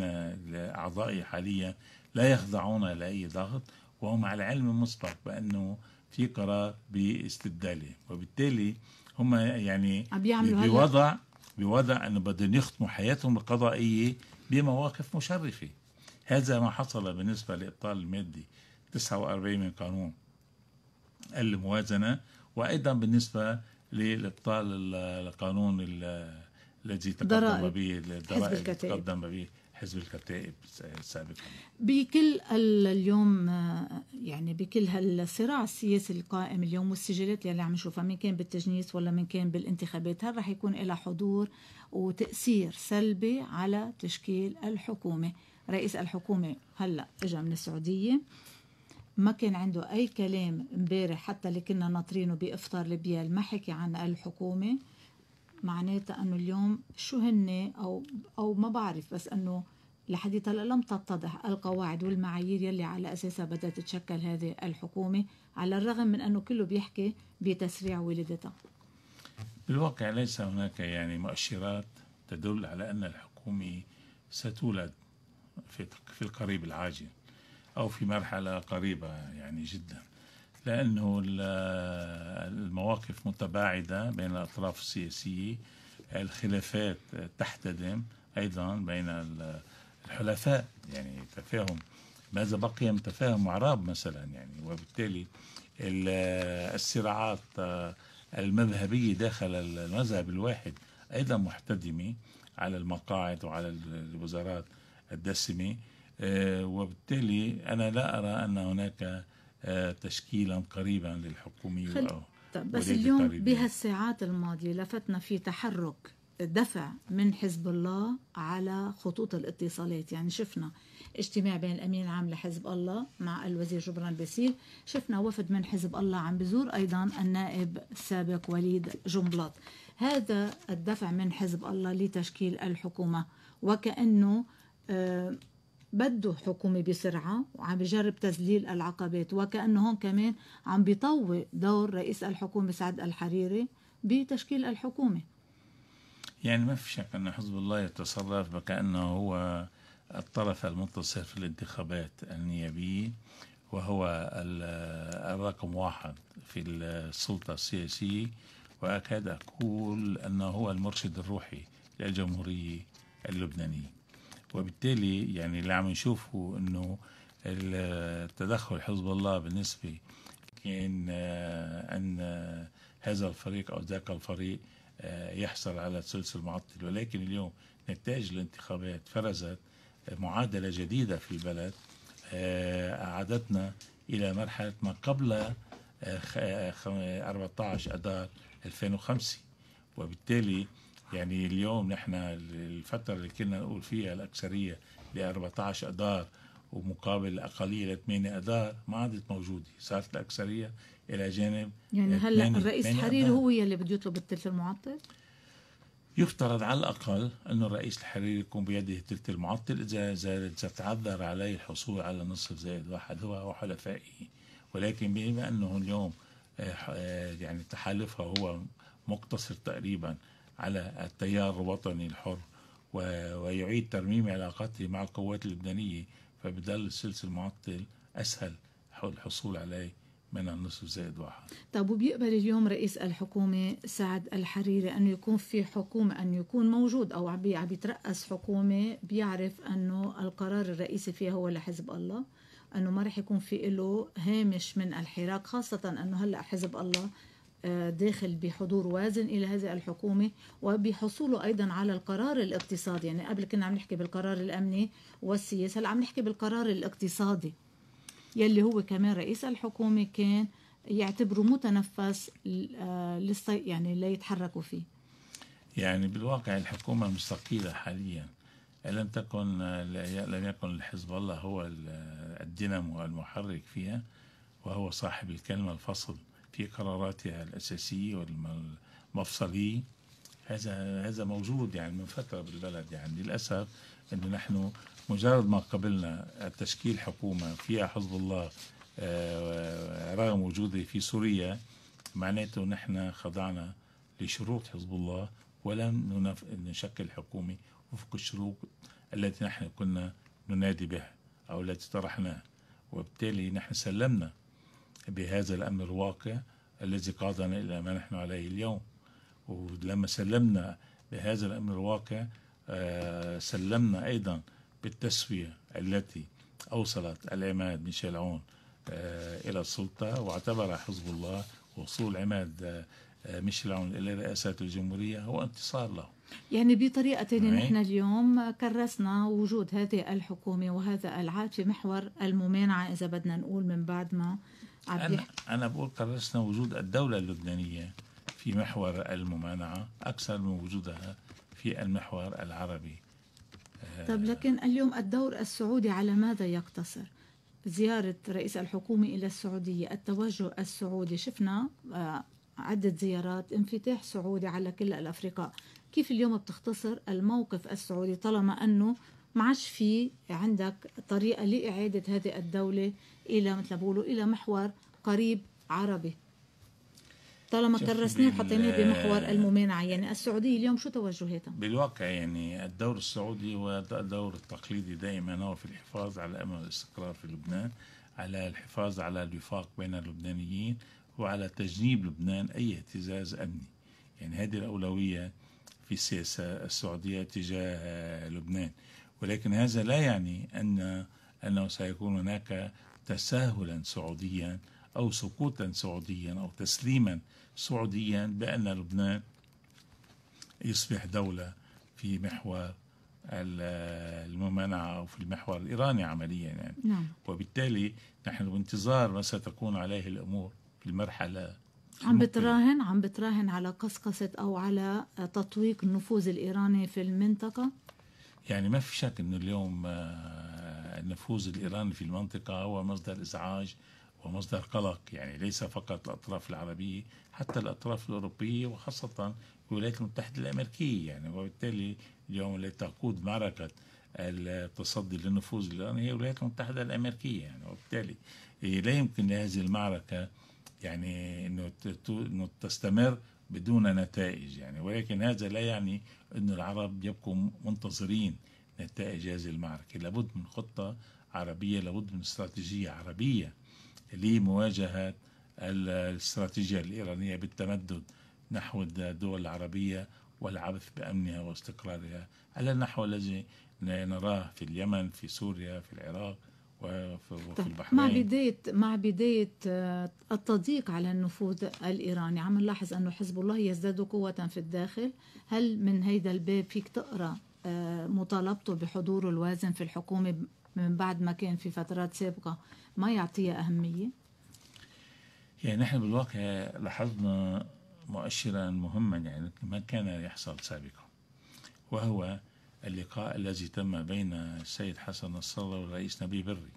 أعضائي حاليا لا يخضعون لأي ضغط وهم على علم مسبق بأنه في قرار باستبداله وبالتالي هم يعني بوضع بوضع انه بدهم يختموا حياتهم القضائية بمواقف مشرفة هذا ما حصل بالنسبة لإبطال المادة 49 من قانون الموازنة وأيضا بالنسبة لإبطال القانون الذي تقدم به الضرائب تقدم به حزب الكتائب سابقا بكل اليوم آه، يعني بكل هالصراع السياسي القائم اليوم والسجلات اللي عم نشوفها من كان بالتجنيس ولا من كان بالانتخابات هل رح يكون لها حضور وتأثير سلبي على تشكيل الحكومة رئيس الحكومة هلأ اجى من السعودية ما كان عنده أي كلام امبارح حتى اللي كنا ناطرينه بإفطار لبيال ما حكي عن الحكومة معناتها انه اليوم شو هن او او ما بعرف بس انه لحديت هلا لم تتضح القواعد والمعايير يلي على اساسها بدها تتشكل هذه الحكومه على الرغم من انه كله بيحكي بتسريع ولادتها. بالواقع ليس هناك يعني مؤشرات تدل على ان الحكومه ستولد في في القريب العاجل او في مرحله قريبه يعني جدا. لأنه المواقف متباعدة بين الأطراف السياسية الخلافات تحتدم أيضا بين الحلفاء يعني تفاهم ماذا بقي من تفاهم أعراب مثلا يعني وبالتالي الصراعات المذهبية داخل المذهب الواحد أيضا محتدمة على المقاعد وعلى الوزارات الدسمة آه، وبالتالي أنا لا أرى أن هناك آه، تشكيلا قريبا للحكومية خل... بس اليوم بهالساعات الماضية لفتنا في تحرك دفع من حزب الله على خطوط الاتصالات يعني شفنا اجتماع بين الامين العام لحزب الله مع الوزير جبران باسيل شفنا وفد من حزب الله عم بزور ايضا النائب السابق وليد جنبلاط هذا الدفع من حزب الله لتشكيل الحكومه وكانه آه، بده حكومة بسرعة وعم بجرب تذليل العقبات وكأنه هون كمان عم بيطوي دور رئيس الحكومة سعد الحريري بتشكيل الحكومة يعني ما في شك أن حزب الله يتصرف وكأنه هو الطرف المنتصر في الانتخابات النيابية وهو الرقم واحد في السلطة السياسية وأكاد أقول أنه هو المرشد الروحي للجمهورية اللبنانية وبالتالي يعني اللي عم نشوفه انه التدخل حزب الله بالنسبه كان آه، ان آه، هذا الفريق او ذاك الفريق آه، يحصل على الثلث المعطل ولكن اليوم نتائج الانتخابات فرزت معادله جديده في البلد اعادتنا الى مرحله ما قبل 14 اذار 2005 وبالتالي يعني اليوم نحن الفترة اللي كنا نقول فيها الأكثرية ل 14 أدار ومقابل الأقلية ل 8 أدار ما عادت موجودة صارت الأكثرية إلى جانب يعني هلا الرئيس الحريري هو يلي بده يطلب الثلث المعطل؟ يفترض على الأقل انه الرئيس الحريري يكون بيده الثلث المعطل إذا إذا تعذر عليه الحصول على نصف زائد واحد هو وحلفائه ولكن بما أنه اليوم آه، آه، يعني تحالفها هو مقتصر تقريبا على التيار الوطني الحر ويعيد ترميم علاقاته مع القوات اللبنانية فبدل السلسل المعطل أسهل الحصول عليه من النصف زائد واحد طب وبيقبل اليوم رئيس الحكومة سعد الحريري أنه يكون في حكومة أن يكون موجود أو عم بيترأس حكومة بيعرف أنه القرار الرئيسي فيها هو لحزب الله أنه ما رح يكون في له هامش من الحراك خاصة أنه هلأ حزب الله داخل بحضور وازن الى هذه الحكومه وبحصوله ايضا على القرار الاقتصادي يعني قبل كنا عم نحكي بالقرار الامني والسياسه هلا عم نحكي بالقرار الاقتصادي يلي هو كمان رئيس الحكومه كان يعتبره متنفس آه، للصي يعني ليتحركوا فيه يعني بالواقع الحكومه المستقيله حاليا لم تكن لم يكن حزب الله هو الدينامو المحرك فيها وهو صاحب الكلمه الفصل في قراراتها الأساسية والمفصلية هذا هذا موجود يعني من فترة بالبلد يعني للأسف أنه نحن مجرد ما قبلنا تشكيل حكومة فيها حزب الله آه، رغم وجوده في سوريا معناته نحن خضعنا لشروط حزب الله ولم نشكل حكومة وفق الشروط التي نحن كنا ننادي بها أو التي طرحناها وبالتالي نحن سلمنا بهذا الأمر الواقع الذي قادنا إلى ما نحن عليه اليوم ولما سلمنا بهذا الأمر الواقع آه، سلمنا أيضا بالتسوية التي أوصلت العماد ميشيل عون آه، إلى السلطة واعتبر حزب الله وصول عماد ميشيل آه، عون إلى رئاسة الجمهورية هو انتصار له يعني بطريقة نعم. نحن اليوم كرسنا وجود هذه الحكومة وهذا العهد في محور الممانعة إذا بدنا نقول من بعد ما أنا, أنا بقول كرسنا وجود الدولة اللبنانية في محور الممانعة أكثر من وجودها في المحور العربي آه، طب لكن اليوم الدور السعودي على ماذا يقتصر؟ زيارة رئيس الحكومة إلى السعودية التوجه السعودي شفنا آه، عدة زيارات انفتاح سعودي على كل الأفرقاء كيف اليوم بتختصر الموقف السعودي طالما أنه ما عادش في عندك طريقه لاعاده هذه الدوله الى مثل ما بقولوا الى محور قريب عربي طالما كرسناه وحطيناه بمحور الممانعه يعني السعوديه اليوم شو توجهاتها؟ بالواقع يعني الدور السعودي هو الدور التقليدي دائما هو في الحفاظ على الامن والاستقرار في لبنان على الحفاظ على الوفاق بين اللبنانيين وعلى تجنيب لبنان اي اهتزاز امني يعني هذه الاولويه في السياسه السعوديه تجاه لبنان ولكن هذا لا يعني أن أنه سيكون هناك تساهلا سعوديا أو سقوطا سعوديا أو تسليما سعوديا بأن لبنان يصبح دولة في محور الممانعة أو في المحور الإيراني عمليا يعني نعم. وبالتالي نحن بانتظار ما ستكون عليه الأمور في المرحلة عم بتراهن عم بتراهن على قصقصة أو على تطويق النفوذ الإيراني في المنطقة يعني ما في شك انه اليوم آه، النفوذ الايراني في المنطقه هو مصدر ازعاج ومصدر قلق يعني ليس فقط الاطراف العربيه حتى الاطراف الاوروبيه وخاصه الولايات المتحده الامريكيه يعني وبالتالي اليوم اللي تقود معركه التصدي للنفوذ الايراني هي الولايات المتحده الامريكيه يعني وبالتالي إيه، لا يمكن لهذه المعركه يعني انه تستمر بدون نتائج يعني ولكن هذا لا يعني أن العرب يبقوا منتظرين نتائج هذه المعركة لابد من خطة عربية لابد من استراتيجية عربية لمواجهة الاستراتيجية الإيرانية بالتمدد نحو الدول العربية والعبث بأمنها واستقرارها على النحو الذي نراه في اليمن في سوريا في العراق وفي طيب، البحرين مع بداية مع بداية آه، التضييق على النفوذ الإيراني عم نلاحظ أنه حزب الله يزداد قوة في الداخل هل من هيدا الباب فيك تقرأ آه، مطالبته بحضوره الوازن في الحكومة من بعد ما كان في فترات سابقة ما يعطيها أهمية؟ يعني نحن بالواقع لاحظنا مؤشرا مهما يعني ما كان يحصل سابقا وهو اللقاء الذي تم بين السيد حسن نصر الله والرئيس نبيه بري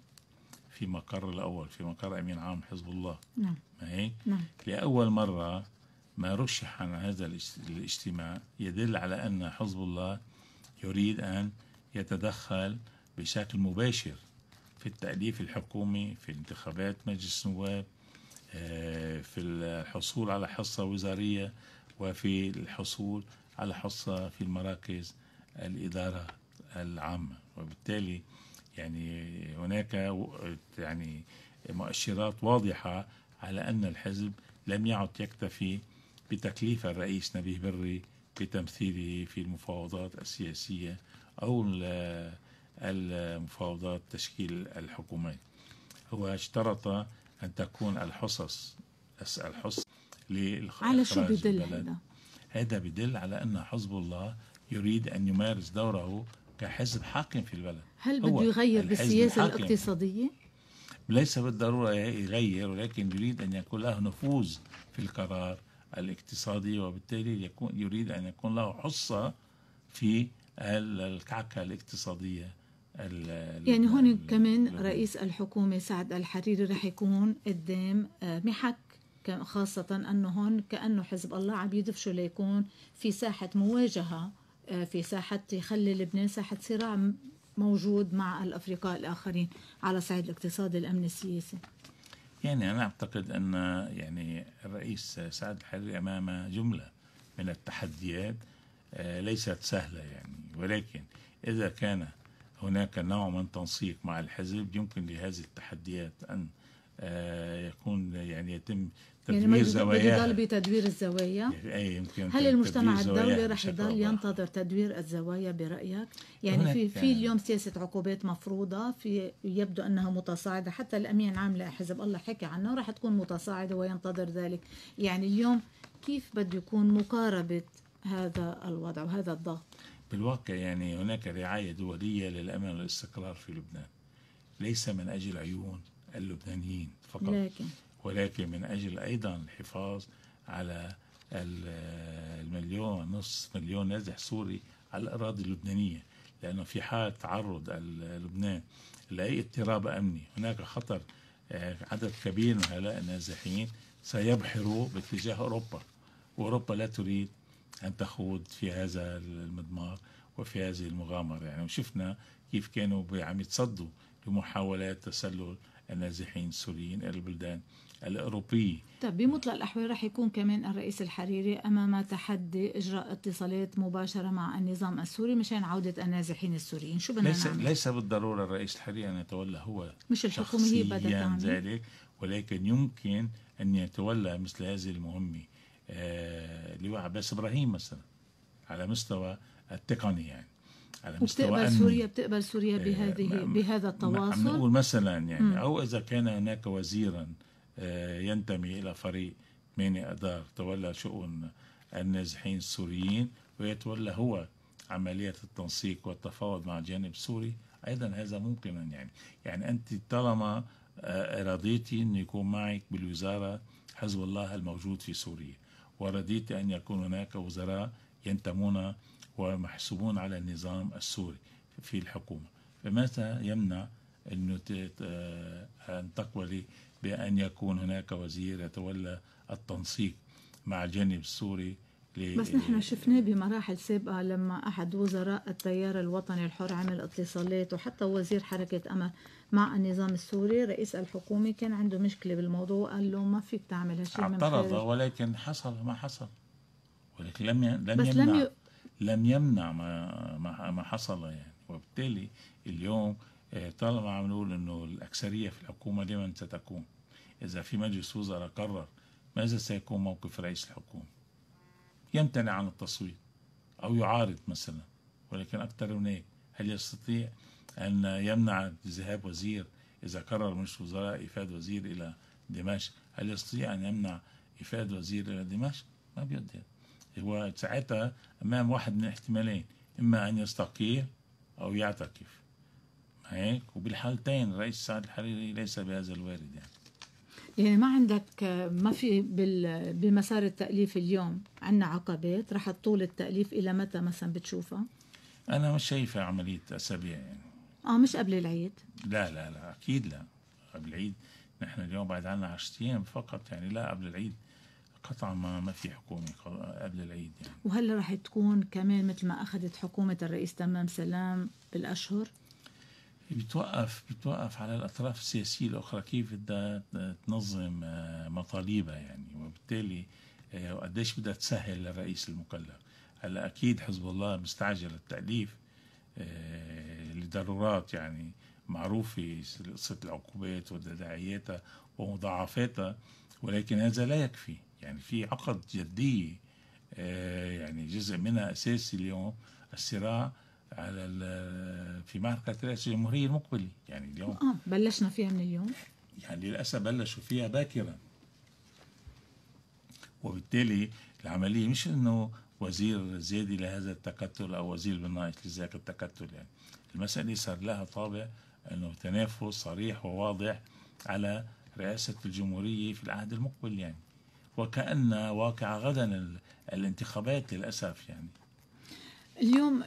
في مقر الأول في مقر أمين عام حزب الله نعم ما هيك؟ نعم لأول مرة ما رشح عن هذا الاجتماع يدل على أن حزب الله يريد أن يتدخل بشكل مباشر في التأليف الحكومي في انتخابات مجلس النواب آه، في الحصول على حصة وزارية وفي الحصول على حصة في المراكز الإدارة العامة وبالتالي يعني هناك يعني مؤشرات واضحة على أن الحزب لم يعد يكتفي بتكليف الرئيس نبيه بري بتمثيله في المفاوضات السياسية أو المفاوضات تشكيل الحكومات هو اشترط أن تكون الحصص الحصص على شو بدل هذا؟ هذا بدل على أن حزب الله يريد أن يمارس دوره كحزب حاكم في البلد هل بده يغير بالسياسة الاقتصادية؟ ليس بالضرورة يغير ولكن يريد أن يكون له نفوذ في القرار الاقتصادي وبالتالي يكون يريد أن يكون له حصة في الكعكة الاقتصادية يعني هون كمان رئيس الحكومة سعد الحريري رح يكون قدام آه، محك خاصة أنه هون كأنه حزب الله عم يدفشوا ليكون في ساحة مواجهة في ساحة يخلي لبنان ساحة صراع موجود مع الأفرقاء الآخرين على صعيد الاقتصاد الأمن السياسي يعني أنا أعتقد أن يعني الرئيس سعد الحريري أمام جملة من التحديات آه، ليست سهلة يعني ولكن إذا كان هناك نوع من تنسيق مع الحزب يمكن لهذه التحديات أن آه، يكون يعني يتم يعني الزوايا يضل بتدوير الزوايا يعني أي يمكن هل المجتمع الدولي رح يضل ينتظر تدوير الزوايا برأيك؟ يعني في في يعني اليوم سياسة عقوبات مفروضة في يبدو أنها متصاعدة حتى الأمين العام لحزب الله حكى عنها ورح تكون متصاعدة وينتظر ذلك يعني اليوم كيف بده يكون مقاربة هذا الوضع وهذا الضغط؟ بالواقع يعني هناك رعاية دولية للأمن والاستقرار في لبنان ليس من أجل عيون اللبنانيين فقط لكن ولكن من أجل أيضا الحفاظ على المليون نصف مليون نازح سوري على الأراضي اللبنانية لأنه في حال تعرض لبنان لأي اضطراب أمني هناك خطر آه، عدد كبير من هؤلاء النازحين سيبحروا باتجاه أوروبا وأوروبا لا تريد أن تخوض في هذا المضمار وفي هذه المغامرة يعني وشفنا كيف كانوا عم يتصدوا لمحاولات تسلل النازحين السوريين إلى البلدان الأوروبية طيب بمطلق الأحوال رح يكون كمان الرئيس الحريري أمام تحدي إجراء اتصالات مباشرة مع النظام السوري مشان عودة النازحين السوريين شو بدنا ليس, نعمل؟ ليس بالضرورة الرئيس الحريري أن يتولى هو مش الحكومة هي بدها ذلك ولكن يمكن أن يتولى مثل هذه المهمة آه لواء عباس إبراهيم مثلا على مستوى التقني يعني على مستوى بتقبل سوريا بتقبل سوريا آه، بهذه بهذا التواصل عم نقول مثلا يعني م. او اذا كان هناك وزيرا آه، ينتمي إلى فريق 8 أدار تولى شؤون النازحين السوريين ويتولى هو عملية التنسيق والتفاوض مع الجانب السوري أيضا هذا ممكن يعني يعني أنت طالما آه، رضيتي أن يكون معك بالوزارة حزب الله الموجود في سوريا ورديت أن يكون هناك وزراء ينتمون ومحسوبون على النظام السوري في الحكومة فماذا يمنع أن آه، تقوى بأن يكون هناك وزير يتولى التنسيق مع الجانب السوري بس نحن شفناه بمراحل سابقة لما أحد وزراء التيار الوطني الحر عمل اتصالات وحتى وزير حركة أمل مع النظام السوري رئيس الحكومة كان عنده مشكلة بالموضوع وقال له ما فيك تعمل هالشيء اعترض ولكن حصل ما حصل ولكن لم لم بس يمنع لم, ي... لم يمنع ما ما حصل يعني وبالتالي اليوم آه، طالما عم نقول انه الاكثريه في الحكومه لمن ستكون اذا في مجلس وزراء قرر ماذا سيكون موقف رئيس الحكومه يمتنع عن التصويت او يعارض مثلا ولكن اكثر من هيك هل يستطيع ان يمنع ذهاب وزير اذا قرر مجلس وزراء افاد وزير الى دمشق هل يستطيع ان يمنع افاد وزير الى دمشق ما بيقدر هو ساعتها امام واحد من الاحتمالين اما ان يستقيل او يعتكف هيك وبالحالتين الرئيس سعد الحريري ليس بهذا الوارد يعني يعني ما عندك ما في بمسار التأليف اليوم عندنا عقبات رح تطول التأليف إلى متى مثلا بتشوفها؟ أنا مش شايفة عملية أسابيع يعني آه مش قبل العيد؟ لا لا لا أكيد لا قبل العيد نحن اليوم بعد عنا 10 أيام فقط يعني لا قبل العيد قطعا ما ما في حكومة قبل العيد يعني وهل رح تكون كمان مثل ما أخذت حكومة الرئيس تمام سلام بالأشهر؟ بتوقف بتوقف على الاطراف السياسيه الاخرى كيف بدها تنظم آه، مطالبها يعني وبالتالي آه، وقديش بدها تسهل للرئيس المكلف هلا اكيد حزب الله مستعجل التاليف آه، لضرورات يعني معروفه قصه العقوبات وتداعياتها ومضاعفاتها ولكن هذا لا يكفي يعني في عقد جديه يعني جزء منها اساسي اليوم الصراع على في معركة رئاسة الجمهورية المقبلة يعني اليوم اه بلشنا فيها من اليوم يعني للأسف بلشوا فيها باكرا وبالتالي العملية مش إنه وزير زادي لهذا التكتل أو وزير بن نايش لذاك يعني المسألة صار لها طابع أنه تنافس صريح وواضح على رئاسة الجمهورية في العهد المقبل يعني وكأن واقع غدا الانتخابات للأسف يعني اليوم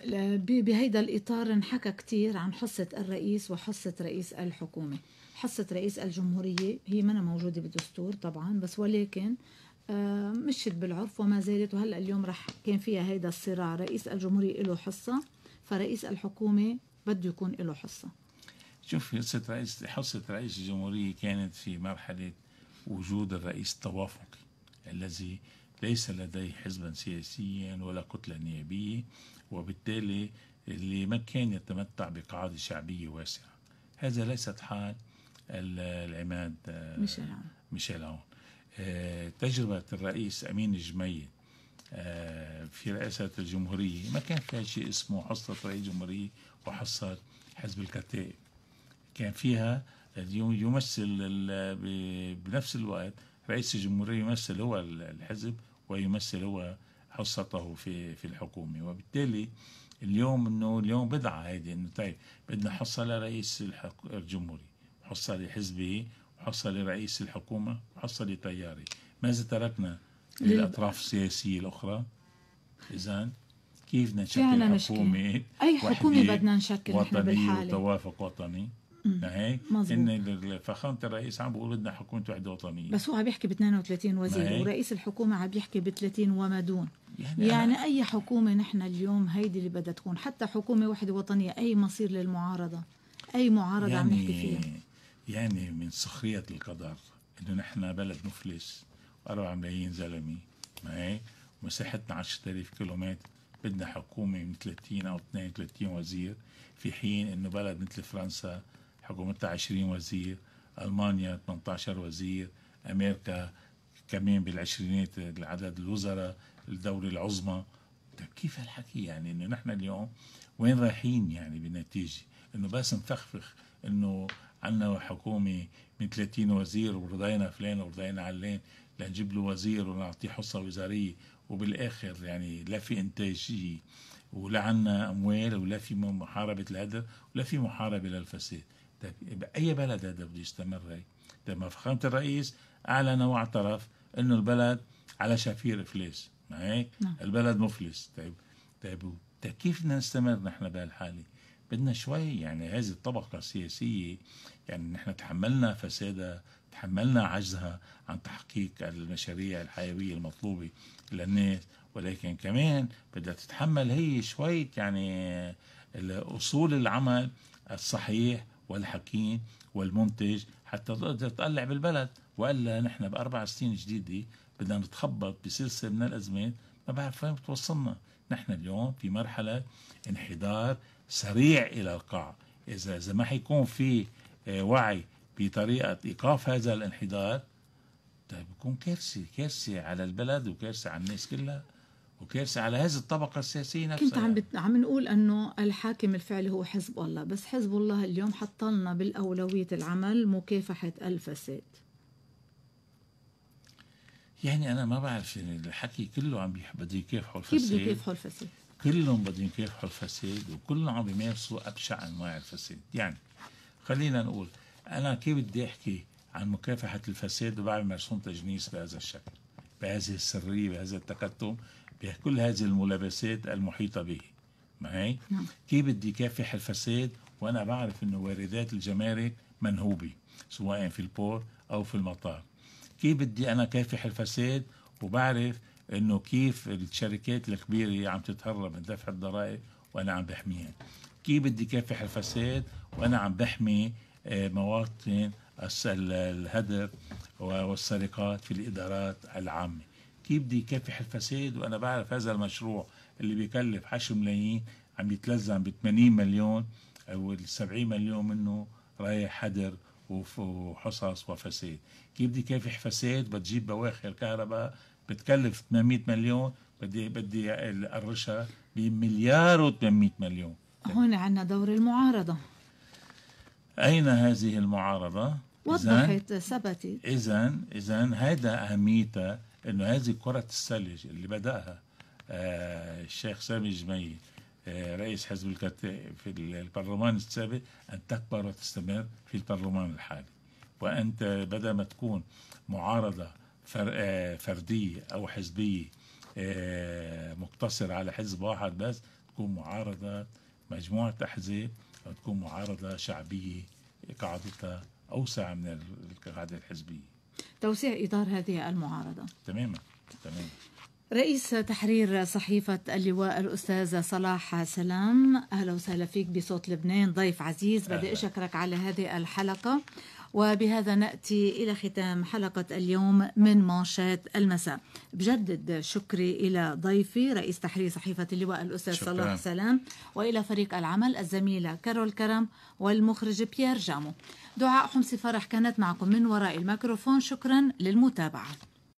بهيدا الإطار انحكى كثير عن حصة الرئيس وحصة رئيس الحكومة حصة رئيس الجمهورية هي منا موجودة بالدستور طبعا بس ولكن آه، مشت بالعرف وما زالت وهلا اليوم رح كان فيها هيدا الصراع رئيس الجمهورية له حصة فرئيس الحكومة بده يكون له حصة شوف حصة رئيس حصة رئيس الجمهورية كانت في مرحلة وجود الرئيس التوافقي الذي ليس لديه حزبا سياسيا ولا كتلة نيابية وبالتالي اللي ما كان يتمتع بقاعدة شعبية واسعة هذا ليست حال العماد آه، ميشيل عون ميشيل عون آه، تجربة الرئيس أمين الجميد آه، في رئاسة الجمهورية ما كان فيها شيء اسمه حصة رئيس جمهورية وحصة حزب الكتائب كان فيها يمثل بنفس الوقت رئيس الجمهورية يمثل هو الحزب ويمثل هو حصته في في الحكومه وبالتالي اليوم انه اليوم بدعه هيدي انه طيب بدنا حصه لرئيس الجمهوريه حصه لحزبه وحصه لرئيس الحكومه وحصه لطياري ماذا تركنا للاطراف السياسيه الاخرى اذا كيف بدنا نشكل حكومه اي حكومه بدنا نشكل وطني بالحاله وتوافق وطني هيك ان فخامه الرئيس عم بيقول بدنا حكومه وحده وطنيه بس هو عم يحكي ب 32 وزير ورئيس الحكومه عم يحكي ب 30 وما دون يعني, يعني اي حكومه نحن اليوم هيدي اللي بدها تكون حتى حكومه وحده وطنيه اي مصير للمعارضه اي معارضه يعني عم نحكي يعني- فيها يعني من سخريه القدر انه نحن بلد مفلس و4 ملايين زلمه ما هيك مساحتنا 10000 كيلومتر بدنا حكومه من 30 او 32 وزير في حين انه بلد مثل فرنسا حكومتها 20 وزير المانيا 18 وزير امريكا كمان بالعشرينات العدد الوزراء الدوله العظمى طيب كيف هالحكي يعني انه نحن اليوم وين رايحين يعني بالنتيجه انه بس نفخفخ انه عنا حكومه من 30 وزير ورضينا فلان ورضينا علان لنجيب له وزير ونعطيه حصه وزاريه وبالاخر يعني لا في انتاجيه ولا عنا اموال ولا في محاربه الهدر ولا في محاربه للفساد بأي بلد هذا بده يستمر هي لما فخامة الرئيس أعلن واعترف إنه البلد على شفير إفلاس ما هيك؟ نعم. البلد مفلس طيب طيب كيف بدنا نستمر نحن بهالحالة؟ بدنا شوي يعني هذه الطبقة السياسية يعني نحن تحملنا فسادها تحملنا عجزها عن تحقيق المشاريع الحيوية المطلوبة للناس ولكن كمان بدها تتحمل هي شوي يعني أصول العمل الصحيح والحكيم والمنتج حتى تقدر تطلع بالبلد والا نحن باربع سنين جديده بدنا نتخبط بسلسله من الازمات ما بعرف وين بتوصلنا نحن اليوم في مرحله انحدار سريع الى القاع اذا اذا ما حيكون في آه، وعي بطريقه ايقاف هذا الانحدار بكون طيب كارثه كارثه على البلد وكارثه على الناس كلها وكارثه على هذه الطبقه السياسيه نفسها كنت عم يعني. بت... عم نقول انه الحاكم الفعلي هو حزب الله بس حزب الله اليوم حط لنا بالاولويه العمل مكافحه الفساد يعني انا ما بعرف يعني الحكي كله عم بده يكافحوا الفساد كيف بده يكافحوا الفساد كلهم بدهم يكافحوا الفساد وكلهم عم بيمارسوا ابشع انواع الفساد يعني خلينا نقول انا كيف بدي احكي عن مكافحه الفساد وبعمل مرسوم تجنيس بهذا الشكل بهذه السريه بهذا التكتم بكل هذه الملابسات المحيطة به معي نعم. كيف بدي كافح الفساد وأنا بعرف أنه واردات الجمارك منهوبة سواء في البور أو في المطار كيف بدي أنا كافح الفساد وبعرف أنه كيف الشركات الكبيرة عم تتهرب من دفع الضرائب وأنا عم بحميها كيف بدي كافح الفساد وأنا عم بحمي آه، مواطن الهدر والسرقات في الإدارات العامة يبدي يكافح الفساد وانا بعرف هذا المشروع اللي بيكلف 10 ملايين عم يتلزم ب 80 مليون او 70 مليون منه رايح حدر وحصص وفساد كيف بدي كافح فساد بتجيب بواخر كهرباء بتكلف 800 مليون بدي بدي اقرشها بمليار و800 مليون هون عندنا دور المعارضة أين هذه المعارضة؟ وضحت ثبتت إذا إذا هذا أهميتها انه هذه كرة الثلج اللي بدأها آه، الشيخ سامي جميل آه، رئيس حزب الكت في البرلمان السابق أن تكبر وتستمر في البرلمان الحالي وأنت بدل ما تكون معارضة آه، فردية أو حزبية مقتصرة على حزب واحد بس تكون معارضة مجموعة أحزاب أو تكون معارضة شعبية قاعدتها أوسع من القاعدة الحزبية توسيع إطار هذه المعارضة تماما تماما رئيس تحرير صحيفة اللواء الأستاذ صلاح سلام أهلا وسهلا فيك بصوت لبنان ضيف عزيز بدي أشكرك على هذه الحلقة وبهذا ناتي الى ختام حلقه اليوم من مانشات المساء بجدد شكري الى ضيفي رئيس تحرير صحيفه اللواء الاستاذ صلاح سلام والى فريق العمل الزميله كارول كرم والمخرج بيير جامو دعاء حمصي فرح كانت معكم من وراء الميكروفون شكرا للمتابعه